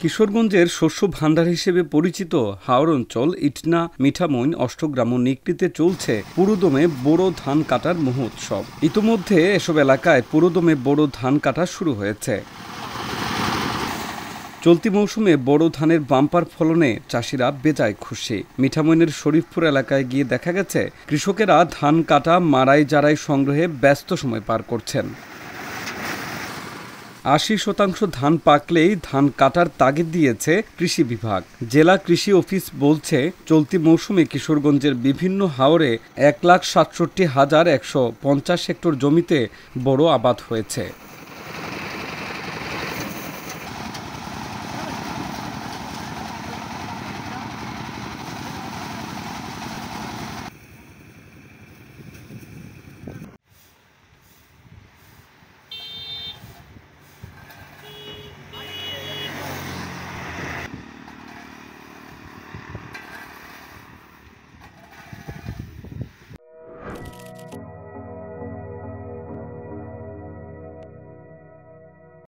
কিশোরগঞ্জের শস্য ভাণ্ডার হিসেবে পরিচিত হাওড় অঞ্চল ইটনা মিঠামইন অষ্টগ্রাম ও নিকটিতে চলছে পুরোদমে বোরো ধান কাটার মহোৎসব ইতোমধ্যে এসব এলাকায় পুরোদমে বোরো ধান কাটা শুরু হয়েছে চলতি মৌসুমে বড় ধানের বাম্পার ফলনে চাষিরা বেজায় খুশি মিঠামইনের শরীফপুর এলাকায় গিয়ে দেখা গেছে কৃষকেরা ধান কাটা মারাই জারাই সংগ্রহে ব্যস্ত সময় পার করছেন আশি শতাংশ ধান পাকলেই ধান কাটার তাগিদ দিয়েছে কৃষি বিভাগ জেলা কৃষি অফিস বলছে চলতি মৌসুমে কিশোরগঞ্জের বিভিন্ন হাওরে এক লাখ সাতষট্টি হাজার একশো পঞ্চাশ হেক্টর জমিতে বড় আবাদ হয়েছে